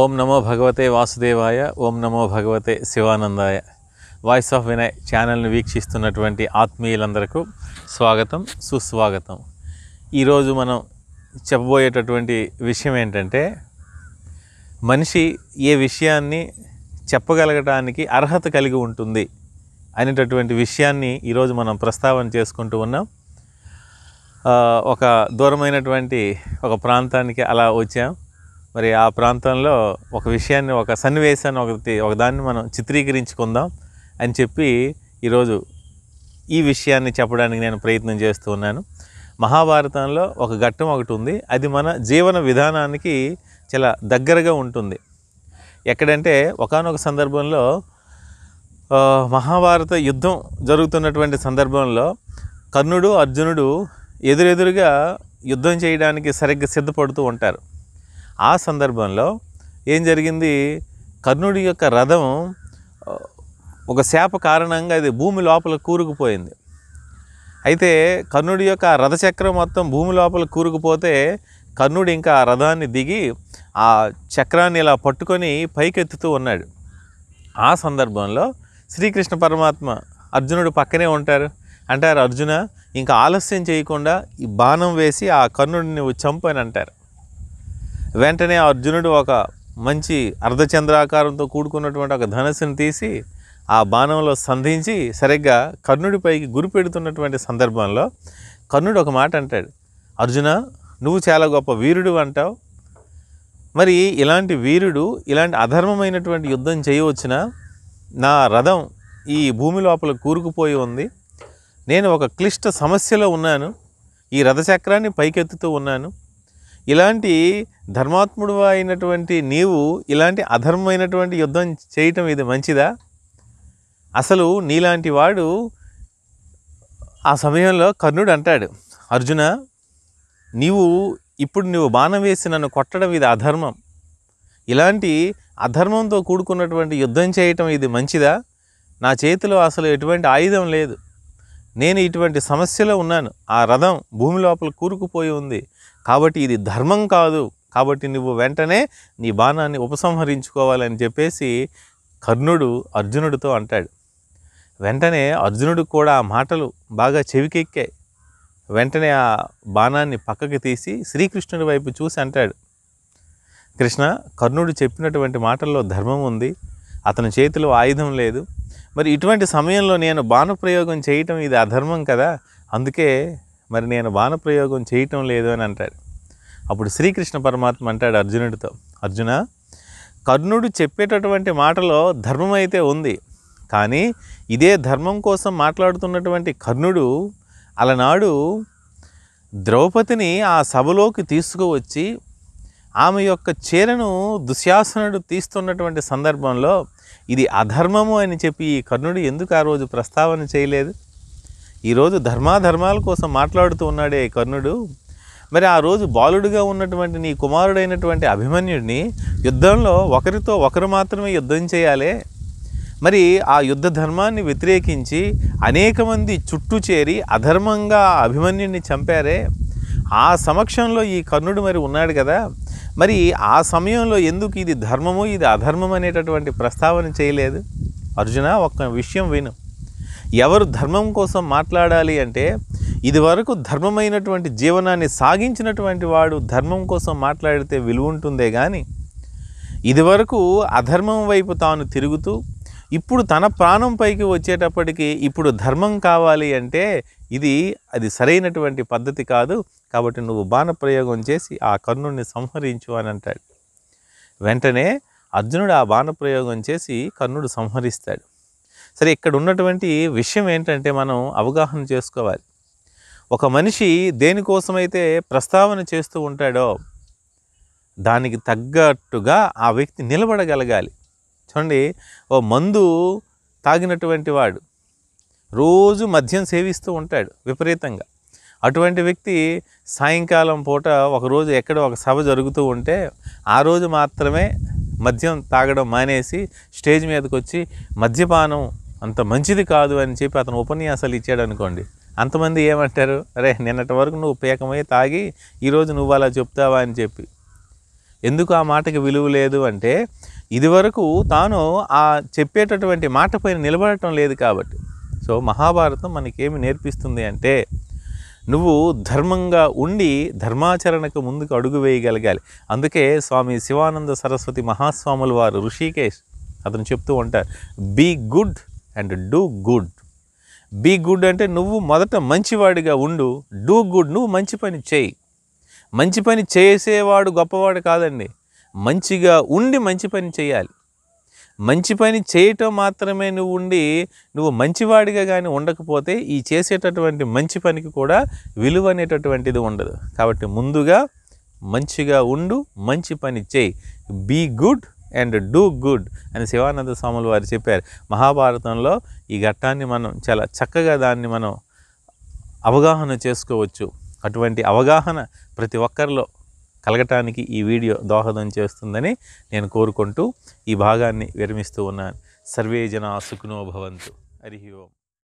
ఓం నమో భగవతే వాసుదేవాయ ఓం నమో భగవతే శివానందాయ వాయిస్ ఆఫ్ వినయ్ ఛానల్ని వీక్షిస్తున్నటువంటి ఆత్మీయులందరకు స్వాగతం సుస్వాగతం ఈరోజు మనం చెప్పబోయేటటువంటి విషయం ఏంటంటే మనిషి ఏ విషయాన్ని చెప్పగలగటానికి అర్హత కలిగి ఉంటుంది అనేటటువంటి విషయాన్ని ఈరోజు మనం ప్రస్తావన చేసుకుంటూ ఉన్నాం ఒక దూరమైనటువంటి ఒక ప్రాంతానికి అలా వచ్చాం మరి ఆ ప్రాంతంలో ఒక విషయాన్ని ఒక సన్నివేశాన్ని ఒకటి ఒకదాన్ని మనం చిత్రీకరించుకుందాం అని చెప్పి ఈరోజు ఈ విషయాన్ని చెప్పడానికి నేను ప్రయత్నం చేస్తూ ఉన్నాను మహాభారతంలో ఒక ఘట్టం ఒకటి ఉంది అది మన జీవన విధానానికి చాలా దగ్గరగా ఉంటుంది ఎక్కడంటే ఒకనొక సందర్భంలో మహాభారత యుద్ధం జరుగుతున్నటువంటి సందర్భంలో కర్ణుడు అర్జునుడు ఎదురెదురుగా యుద్ధం చేయడానికి సరిగ్గా సిద్ధపడుతూ ఉంటారు ఆ సందర్భంలో ఏం జరిగింది కర్ణుడి యొక్క రథం ఒక శాప కారణంగా ఇది భూమి లోపల కూరుకుపోయింది అయితే కర్ణుడి యొక్క రథచక్రం మొత్తం భూమి లోపల కూరుకుపోతే కర్ణుడు ఇంకా ఆ రథాన్ని దిగి ఆ చక్రాన్ని ఇలా పట్టుకొని పైకెత్తుతూ ఉన్నాడు ఆ సందర్భంలో శ్రీకృష్ణ పరమాత్మ అర్జునుడు పక్కనే ఉంటారు అంటారు అర్జున ఇంకా ఆలస్యం చేయకుండా ఈ బాణం వేసి ఆ కర్ణుడిని చంపని అంటారు వెంటనే అర్జునుడు ఒక మంచి అర్ధచంద్రాకారంతో కూడుకున్నటువంటి ఒక ధనస్సును తీసి ఆ బాణంలో సంధించి సరిగ్గా కర్ణుడిపైకి గురి పెడుతున్నటువంటి సందర్భంలో కర్ణుడు ఒక మాట అంటాడు అర్జున నువ్వు చాలా గొప్ప వీరుడు అంటావు మరి ఇలాంటి వీరుడు ఇలాంటి అధర్మమైనటువంటి యుద్ధం చేయవచ్చిన నా రథం ఈ భూమి లోపల కూరుకుపోయి ఉంది నేను ఒక క్లిష్ట సమస్యలో ఉన్నాను ఈ రథచక్రాన్ని పైకెత్తుతూ ఉన్నాను ఇలాంటి ధర్మాత్ముడు అయినటువంటి నీవు ఇలాంటి అధర్మమైనటువంటి యుద్ధం చేయటం ఇది మంచిదా అసలు నీలాంటి వాడు ఆ సమయంలో కర్ణుడు అంటాడు అర్జున నీవు ఇప్పుడు నువ్వు బాణం వేసి నన్ను కొట్టడం ఇది అధర్మం ఇలాంటి అధర్మంతో కూడుకున్నటువంటి యుద్ధం చేయటం ఇది మంచిదా నా చేతిలో అసలు ఎటువంటి ఆయుధం లేదు నేను ఇటువంటి సమస్యలో ఉన్నాను ఆ రథం భూమి లోపల కూరుకుపోయి ఉంది కాబట్టి ఇది ధర్మం కాదు కాబట్టి నువ్వు వెంటనే నీ బాణాన్ని ఉపసంహరించుకోవాలని చెప్పేసి కర్ణుడు అర్జునుడితో అంటాడు వెంటనే అర్జునుడు కూడా ఆ మాటలు బాగా చెవికెక్కాయి వెంటనే ఆ బాణాన్ని పక్కకి తీసి శ్రీకృష్ణుడి వైపు చూసి అంటాడు కృష్ణ కర్ణుడు చెప్పినటువంటి మాటల్లో ధర్మం ఉంది అతని చేతిలో ఆయుధం లేదు మరి ఇటువంటి సమయంలో నేను బాణప్రయోగం చేయటం ఇది అధర్మం కదా అందుకే మరి నేను బాణ ప్రయోగం చేయటం లేదు అని అంటాడు అప్పుడు శ్రీకృష్ణ పరమాత్మ అంటాడు అర్జునుడితో అర్జున కర్ణుడు చెప్పేటటువంటి మాటలో ధర్మం అయితే ఉంది కానీ ఇదే ధర్మం కోసం మాట్లాడుతున్నటువంటి కర్ణుడు అలనాడు ద్రౌపదిని ఆ సభలోకి తీసుకువచ్చి ఆమె యొక్క చీరను దుశ్యాసనుడు తీస్తున్నటువంటి సందర్భంలో ఇది అధర్మము అని చెప్పి కర్ణుడు ఎందుకు ఆ రోజు ప్రస్తావన చేయలేదు ఈరోజు ధర్మాధర్మాల కోసం మాట్లాడుతూ ఉన్నాడే కర్ణుడు మరి ఆ రోజు బాలుడిగా ఉన్నటువంటి నీ కుమారుడైనటువంటి అభిమన్యుడిని యుద్ధంలో ఒకరితో ఒకరు మాత్రమే యుద్ధం చేయాలి మరి ఆ యుద్ధ ధర్మాన్ని వ్యతిరేకించి అనేక మంది చుట్టూ చేరి అధర్మంగా అభిమన్యుడిని చంపారే ఆ సమక్షంలో ఈ కర్ణుడు మరి ఉన్నాడు కదా మరి ఆ సమయంలో ఎందుకు ఇది ధర్మము ఇది అధర్మం అనేటటువంటి ప్రస్తావన చేయలేదు అర్జున ఒక్క విషయం విను ఎవరు ధర్మం కోసం మాట్లాడాలి అంటే ఇదివరకు ధర్మమైనటువంటి జీవనాన్ని సాగించినటువంటి వాడు ధర్మం కోసం మాట్లాడితే విలువ ఉంటుందే కానీ ఇదివరకు అధర్మం వైపు తాను తిరుగుతూ ఇప్పుడు తన ప్రాణం పైకి వచ్చేటప్పటికి ఇప్పుడు ధర్మం కావాలి అంటే ఇది అది సరైనటువంటి పద్ధతి కాదు కాబట్టి నువ్వు బాణప్రయోగం చేసి ఆ కర్ణుడిని సంహరించు అని అంటాడు వెంటనే అర్జునుడు ఆ బాణప్రయోగం చేసి కర్ణుడు సంహరిస్తాడు సరే ఇక్కడ ఉన్నటువంటి విషయం ఏంటంటే మనం అవగాహన చేసుకోవాలి ఒక మనిషి దేనికోసమైతే ప్రస్తావన చేస్తూ ఉంటాడో దానికి తగ్గట్టుగా ఆ వ్యక్తి నిలబడగలగాలి చూడండి ఓ మందు తాగినటువంటి వాడు రోజు మద్యం సేవిస్తూ ఉంటాడు విపరీతంగా అటువంటి వ్యక్తి సాయంకాలం పూట ఒకరోజు ఎక్కడో ఒక సభ జరుగుతూ ఉంటే ఆ రోజు మాత్రమే మద్యం తాగడం మానేసి స్టేజ్ మీదకి వచ్చి మద్యపానం అంత మంచిది కాదు అని చెప్పి అతను ఉపన్యాసాలు ఇచ్చాడు అనుకోండి అంతమంది ఏమంటారు అరే నిన్నటి వరకు నువ్వు పేకమై తాగి ఈరోజు నువ్వు అలా చెప్తావా అని చెప్పి ఎందుకు ఆ మాటకి విలువ లేదు అంటే ఇదివరకు తాను ఆ చెప్పేటటువంటి మాట పైన నిలబడటం లేదు కాబట్టి సో మహాభారతం మనకేమి నేర్పిస్తుంది అంటే నువ్వు ధర్మంగా ఉండి ధర్మాచరణకు ముందుకు అడుగు వేయగలగాలి అందుకే స్వామి శివానంద సరస్వతి మహాస్వాముల వారు ఋషికేష్ అతను చెప్తూ ఉంటారు be good and do good be good అంటే నువ్వు మొదట మంచివాడిగా ఉండు డూ గుడ్ నువ్వు మంచి పని చేయి మంచి పని చేసేవాడు గొప్పవాడు కాదండి మంచిగా ఉండి మంచి పని చేయాలి మంచి పని చేయటం మాత్రమే నువ్వు ఉండి నువ్వు మంచివాడిగా కానీ ఉండకపోతే ఈ చేసేటటువంటి మంచి పనికి కూడా విలువ అనేటటువంటిది ఉండదు కాబట్టి ముందుగా మంచిగా ఉండు మంచి పని చేయి be good and do good అని శివానంద స్వాములు వారు చెప్పారు మహాభారతంలో ఈ ఘట్టాన్ని మనం చాలా చక్కగా దాన్ని మనం అవగాహన చేసుకోవచ్చు అటువంటి అవగాహన ప్రతి ఒక్కరిలో కలగటానికి ఈ వీడియో దోహదం చేస్తుందని నేను కోరుకుంటూ ఈ భాగాన్ని విరమిస్తూ ఉన్నాను సర్వే జన సుఖనోభవంతు హరి ఓం